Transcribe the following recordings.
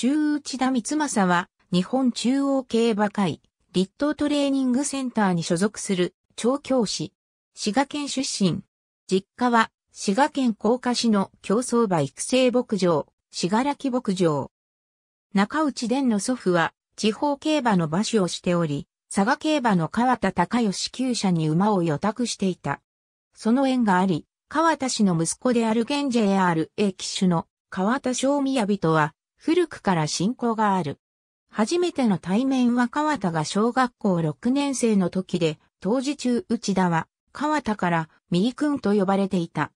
中内田光正は、日本中央競馬会、立東トレーニングセンターに所属する、調教師。滋賀県出身。実家は、滋賀県甲賀市の競争馬育成牧場、滋賀牧場。中内伝の祖父は、地方競馬の馬主をしており、佐賀競馬の川田隆義厩舎に馬を予託していた。その縁があり、川田氏の息子である現 JRA 騎手の川田正宮人は、古くから信仰がある。初めての対面は川田が小学校6年生の時で、当時中内田は川田からミー君と呼ばれていた。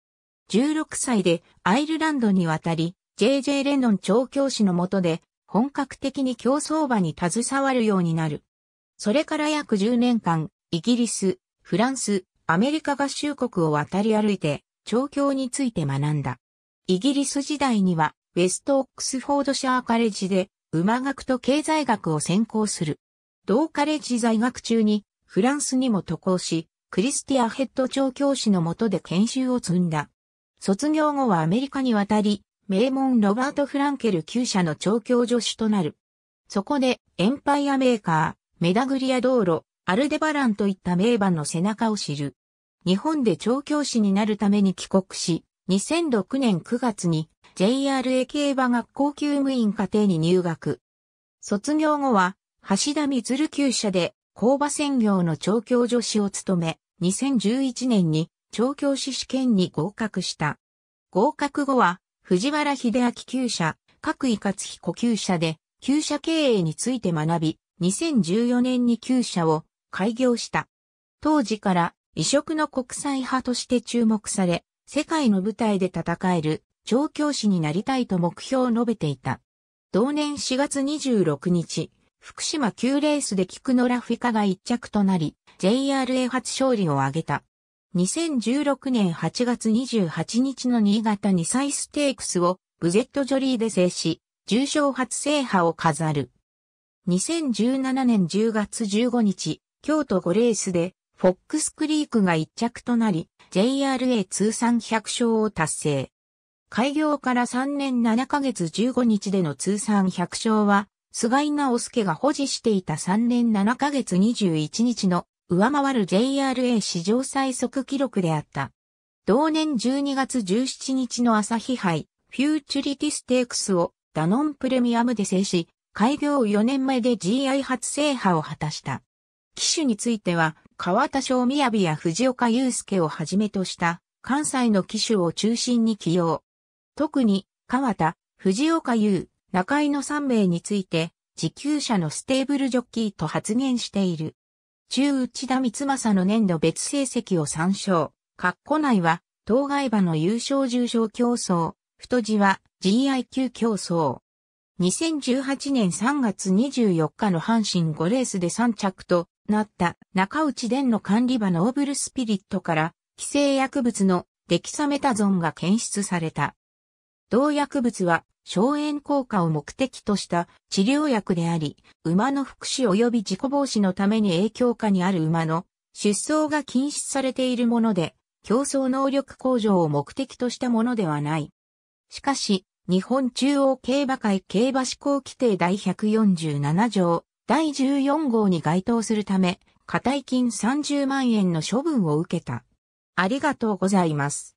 16歳でアイルランドに渡り、JJ レノン調教師の下で本格的に競争場に携わるようになる。それから約10年間、イギリス、フランス、アメリカ合衆国を渡り歩いて、調教について学んだ。イギリス時代には、ウェストオックスフォードシャーカレッジで、馬学と経済学を専攻する。同カレッジ在学中に、フランスにも渡航し、クリスティアヘッド調教師の下で研修を積んだ。卒業後はアメリカに渡り、名門ロバート・フランケル旧社の調教助手となる。そこで、エンパイアメーカー、メダグリア道路、アルデバランといった名馬の背中を知る。日本で調教師になるために帰国し、2006年9月に JRA 競馬学校給務員課程に入学。卒業後は、橋田光厩舎で、工場専業の調教助手を務め、2011年に調教師試験に合格した。合格後は、藤原秀明厩舎、各位勝彦厩舎で、厩舎経営について学び、2014年に厩舎を開業した。当時から異色の国際派として注目され、世界の舞台で戦える調教師になりたいと目標を述べていた。同年4月26日、福島9レースで菊野ラフィカが1着となり、JRA 初勝利を挙げた。2016年8月28日の新潟2歳ステークスをブゼットジョリーで制し、重賞初制覇を飾る。2017年10月15日、京都5レースで、フォックスクリークが1着となり、JRA 通算100勝を達成。開業から3年7ヶ月15日での通算100勝は、菅井直介が保持していた3年7ヶ月21日の上回る JRA 史上最速記録であった。同年12月17日の朝日杯、フューチュリティステークスをダノンプレミアムで制し、開業4年前で GI 初制覇を果たした。機種については、川田宮雅や藤岡祐介をはじめとした関西の機種を中心に起用。特に川田、藤岡祐、中井の3名について、自給者のステーブルジョッキーと発言している。中内田光政の年度別成績を参照。括弧内は、当該馬の優勝重賞競争、太字は GIQ 競争。2018年3月24日の阪神5レースで3着と、なった中内伝の管理場ノーブルスピリットから規制薬物のデキサメタゾンが検出された。同薬物は消炎効果を目的とした治療薬であり、馬の福祉及び事故防止のために影響下にある馬の出走が禁止されているもので、競争能力向上を目的としたものではない。しかし、日本中央競馬会競馬施行規定第147条第14号に該当するため、課題金30万円の処分を受けた。ありがとうございます。